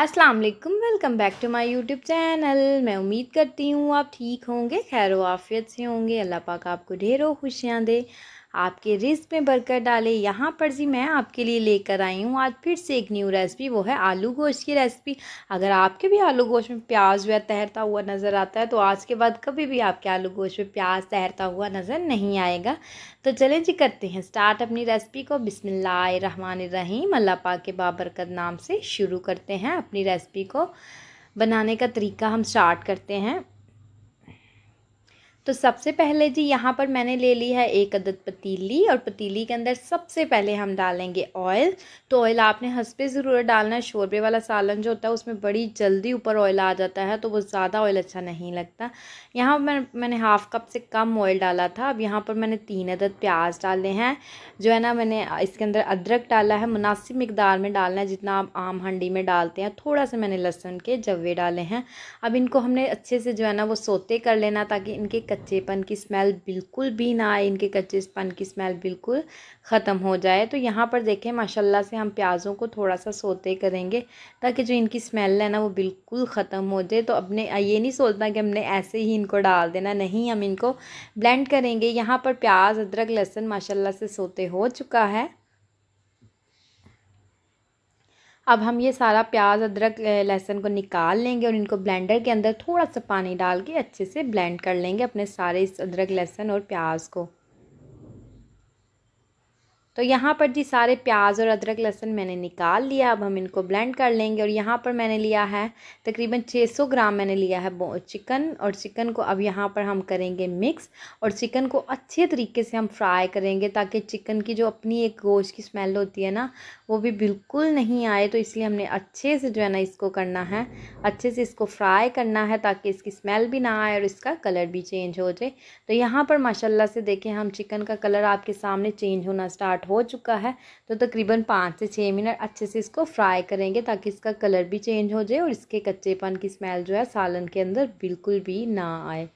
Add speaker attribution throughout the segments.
Speaker 1: अस्सलाम वालेकुम welcome back to my YouTube channel मैं उम्मीद करती हूँ आप ठीक होंगे खैर वाफियत से होंगे अल्लाह पाक आपको ढेरों खुशियाँ दे आपके रिस्क में बरकर डाले यहाँ पर जी मैं आपके लिए लेकर आई हूँ आज फिर से एक न्यू रेसिपी वो है आलू गोश्त की रेसिपी अगर आपके भी आलू गोश्त में प्याज या तैरता हुआ नज़र आता है तो आज के बाद कभी भी आपके आलू गोश्त में प्याज तैरता हुआ नज़र नहीं आएगा तो चलें जी करते हैं स्टार्ट अपनी रेसिपी को रहीम अल्लाह पा के बाबरकत नाम से शुरू करते हैं अपनी रेसिपी को बनाने का तरीका हम स्टार्ट करते हैं तो सबसे पहले जी यहाँ पर मैंने ले ली है एक अदद पतीली और पतीली के अंदर सबसे पहले हम डालेंगे ऑयल तो ऑयल आपने हंसपे ज़रूर डालना है शोरबे वाला सालन जो होता है उसमें बड़ी जल्दी ऊपर ऑयल आ जाता है तो वो ज़्यादा ऑयल अच्छा नहीं लगता यहाँ मैं मैंने हाफ़ कप से कम ऑयल डाला था अब यहाँ पर मैंने तीन अदद प्याज डाले हैं जो है ना मैंने इसके अंदर अदरक डाला है मुनासिब मकदार में डालना है जितना आप आम हंडी में डालते हैं थोड़ा सा मैंने लहसुन के जवे डाले हैं अब इनको हमने अच्छे से जो है ना वो सोते कर लेना ताकि इनके कच्चेपन की स्मेल बिल्कुल भी ना आए इनके कच्चेपन की स्मेल बिल्कुल ख़त्म हो जाए तो यहाँ पर देखें माशाल्लाह से हम प्याज़ों को थोड़ा सा सोते करेंगे ताकि जो इनकी स्मेल है ना वो बिल्कुल ख़त्म हो जाए तो अपने ये नहीं सोचना कि हमने ऐसे ही इनको डाल देना नहीं हम इनको ब्लेंड करेंगे यहाँ पर प्याज अदरक लहसुन माशाला से सोते हो चुका है अब हम ये सारा प्याज अदरक लहसुन को निकाल लेंगे और इनको ब्लेंडर के अंदर थोड़ा सा पानी डाल के अच्छे से ब्लेंड कर लेंगे अपने सारे इस अदरक लहसुन और प्याज को तो यहाँ पर जी सारे प्याज और अदरक लहसुन मैंने निकाल लिया अब हम इनको ब्लेंड कर लेंगे और यहाँ पर मैंने लिया है तकरीबन 600 ग्राम मैंने लिया है चिकन और चिकन को अब यहाँ पर हम करेंगे मिक्स और चिकन को अच्छे तरीके से हम फ्राई करेंगे ताकि चिकन की जो अपनी एक गोश्त की स्मेल होती है ना वो भी बिल्कुल नहीं आए तो इसलिए हमने अच्छे से जो है ना इसको करना है अच्छे से इसको फ्राई करना है ताकि इसकी स्मेल भी ना आए और इसका कलर भी चेंज हो जाए तो यहाँ पर माशाला से देखें हम चिकन का कलर आपके सामने चेंज होना स्टार्ट स्टार्ट हो चुका है तो तकरीबन पाँच से छः मिनट अच्छे से इसको फ्राई करेंगे ताकि इसका कलर भी चेंज हो जाए और इसके कच्चेपन की स्मेल जो है सालन के अंदर बिल्कुल भी ना आए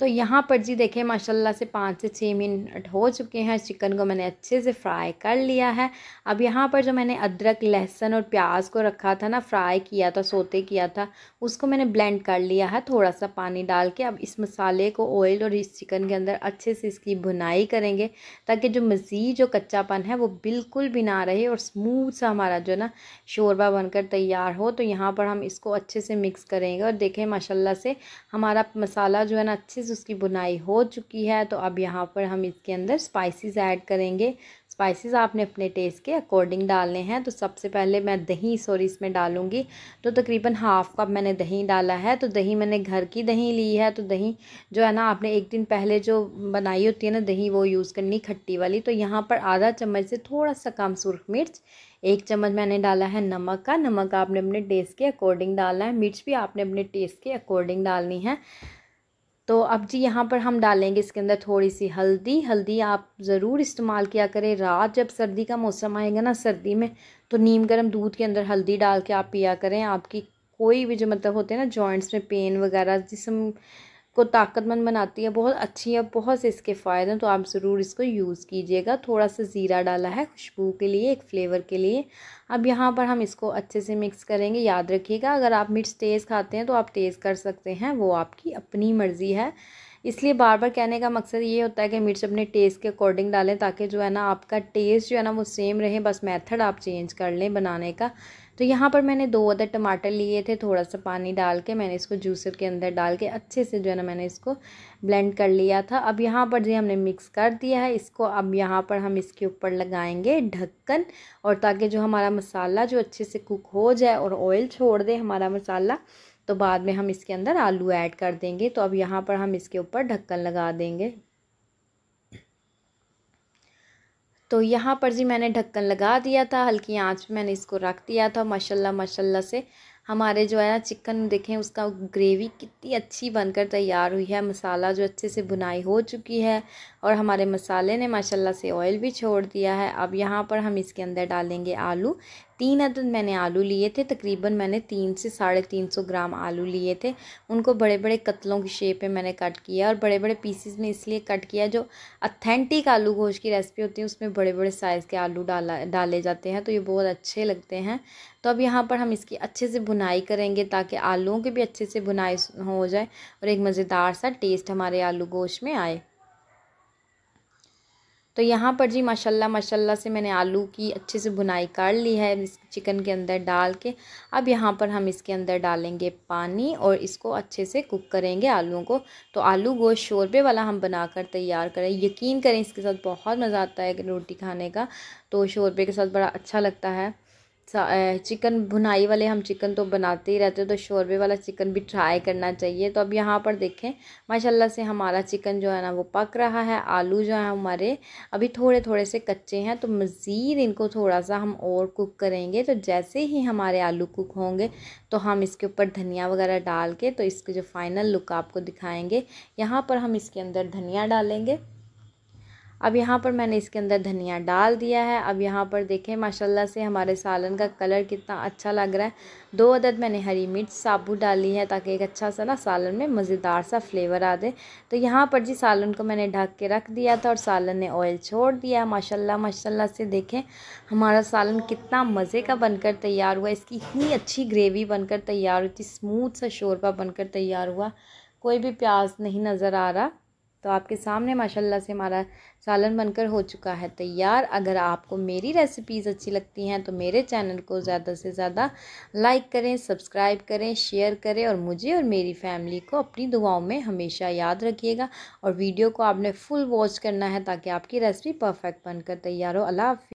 Speaker 1: तो यहाँ पर जी देखें माशाल्लाह से पाँच से छः मिनट हो चुके हैं चिकन को मैंने अच्छे से फ्राई कर लिया है अब यहाँ पर जो मैंने अदरक लहसुन और प्याज को रखा था ना फ्राई किया था सोते किया था उसको मैंने ब्लेंड कर लिया है थोड़ा सा पानी डाल के अब इस मसाले को ऑयल और इस चिकन के अंदर अच्छे से इसकी भुनाई करेंगे ताकि जो मज़ीद जो कच्चापन है वो बिल्कुल भी ना रहे और स्मूथ सा हमारा जो ना शोरबा बनकर तैयार हो तो यहाँ पर हम इसको अच्छे से मिक्स करेंगे और देखें माशाला से हमारा मसाला जो है ना अच्छे स्पाइसेस उसकी बुनाई हो चुकी है तो अब यहाँ पर हम इसके अंदर स्पाइसेस ऐड करेंगे स्पाइसेस आपने अपने टेस्ट के अकॉर्डिंग डालने हैं तो सबसे पहले मैं दही सॉरी इसमें डालूँगी तो तकरीबन हाफ़ कप मैंने दही डाला है तो दही मैंने घर की दही ली है तो दही जो है ना आपने एक दिन पहले जो बनाई होती है ना दही वो यूज़ करनी खट्टी वाली तो यहाँ पर आधा चम्मच से थोड़ा सा कम सुरख मिर्च एक चम्मच मैंने डाला है नमक का नमक आपने अपने टेस्ट के अकॉर्डिंग डालना है मिर्च भी आपने अपने टेस्ट के अकॉर्डिंग डालनी है तो अब जी यहाँ पर हम डालेंगे इसके अंदर थोड़ी सी हल्दी हल्दी आप ज़रूर इस्तेमाल किया करें रात जब सर्दी का मौसम आएगा ना सर्दी में तो नीम गर्म दूध के अंदर हल्दी डाल के आप पिया करें आपकी कोई भी जो मतलब होते हैं ना जॉइंट्स में पेन वगैरह जिसम को ताकतमंद बनाती है बहुत अच्छी है बहुत से इसके फ़ायदे हैं तो आप ज़रूर इसको यूज़ कीजिएगा थोड़ा सा ज़ीरा डाला है खुशबू के लिए एक फ़्लेवर के लिए अब यहाँ पर हम इसको अच्छे से मिक्स करेंगे याद रखिएगा अगर आप मिर्च तेज़ खाते हैं तो आप तेज़ कर सकते हैं वो आपकी अपनी मर्ज़ी है इसलिए बार बार कहने का मकसद ये होता है कि मिर्च अपने टेस्ट के अकॉर्डिंग डालें ताकि जो है ना आपका टेस्ट जो है ना वो सेम रहे बस मेथड आप चेंज कर लें बनाने का तो यहाँ पर मैंने दो अदर टमाटर लिए थे थोड़ा सा पानी डाल के मैंने इसको जूसर के अंदर डाल के अच्छे से जो है ना मैंने इसको ब्लेंड कर लिया था अब यहाँ पर जो हमने मिक्स कर दिया है इसको अब यहाँ पर हम इसके ऊपर लगाएंगे ढक्कन और ताकि जो हमारा मसाला जो अच्छे से कुक हो जाए और ऑयल छोड़ दे हमारा मसाला तो बाद में हम इसके अंदर आलू ऐड कर देंगे तो अब यहाँ पर हम इसके ऊपर ढक्कन लगा देंगे तो यहाँ पर जी मैंने ढक्कन लगा दिया था हल्की आंच पे मैंने इसको रख दिया था माशाल्लाह माशाल्लाह से हमारे जो है ना चिकन देखें उसका ग्रेवी कितनी अच्छी बनकर तैयार हुई है मसाला जो अच्छे से भुनाई हो चुकी है और हमारे मसाले ने माशाल्लाह से ऑयल भी छोड़ दिया है अब यहाँ पर हम इसके अंदर डालेंगे आलू तीन अदद मैंने आलू लिए थे तकरीबन मैंने तीन से साढ़े तीन सौ ग्राम आलू लिए थे उनको बड़े बड़े कतलों की शेप में मैंने कट किया और बड़े बड़े पीसीस में इसलिए कट किया जो अथेंटिक आलू गोश की रेसिपी होती है उसमें बड़े बड़े साइज़ के आलू डाला डाले जाते हैं तो ये बहुत अच्छे लगते हैं तो अब यहाँ पर हम इसकी अच्छे से बुनाई करेंगे ताकि आलुओं की भी अच्छे से बुनाई हो जाए और एक मज़ेदार सा टेस्ट हमारे आलू गोश्त में आए तो यहाँ पर जी माशाल्लाह माशाल्लाह से मैंने आलू की अच्छे से भुनाई कर ली है इस चिकन के अंदर डाल के अब यहाँ पर हम इसके अंदर डालेंगे पानी और इसको अच्छे से कुक करेंगे आलूओं को तो आलू गोश्त शोरबे वाला हम बनाकर तैयार करें यकीन करें इसके साथ बहुत मज़ा आता है रोटी खाने का तो शोरबे के साथ बड़ा अच्छा लगता है चिकन भुनाई वाले हम चिकन तो बनाते ही रहते हैं तो शोरबे वाला चिकन भी ट्राई करना चाहिए तो अब यहाँ पर देखें माशाल्लाह से हमारा चिकन जो है ना वो पक रहा है आलू जो है हमारे अभी थोड़े थोड़े से कच्चे हैं तो मज़ीद इनको थोड़ा सा हम और कुक करेंगे तो जैसे ही हमारे आलू कुक होंगे तो हम इसके ऊपर धनिया वगैरह डाल के तो इसके जो फाइनल लुक आपको दिखाएँगे यहाँ पर हम इसके अंदर धनिया डालेंगे अब यहाँ पर मैंने इसके अंदर धनिया डाल दिया है अब यहाँ पर देखें माशाल्लाह से हमारे सालन का कलर कितना अच्छा लग रहा है दो अदद मैंने हरी मिर्च साबुत डाली है ताकि एक अच्छा सा ना सालन में मज़ेदार सा फ्लेवर आ दे तो यहाँ पर जी सालन को मैंने ढक के रख दिया था और सालन ने ऑयल छोड़ दिया माशाल्लाह माशाल्लाह से देखें हमारा सालन कितना मज़े का बनकर तैयार हुआ इसकी इतनी अच्छी ग्रेवी बनकर तैयार हुई थी स्मूथ सा शोरबा बनकर तैयार हुआ कोई भी प्याज नहीं नज़र आ रहा तो आपके सामने माशाल्लाह से हमारा सालन बनकर हो चुका है तैयार अगर आपको मेरी रेसिपीज़ अच्छी लगती हैं तो मेरे चैनल को ज़्यादा से ज़्यादा लाइक करें सब्सक्राइब करें शेयर करें और मुझे और मेरी फैमिली को अपनी दुआओं में हमेशा याद रखिएगा और वीडियो को आपने फुल वॉच करना है ताकि आपकी रेसिपी परफेक्ट बनकर तैयार हो अला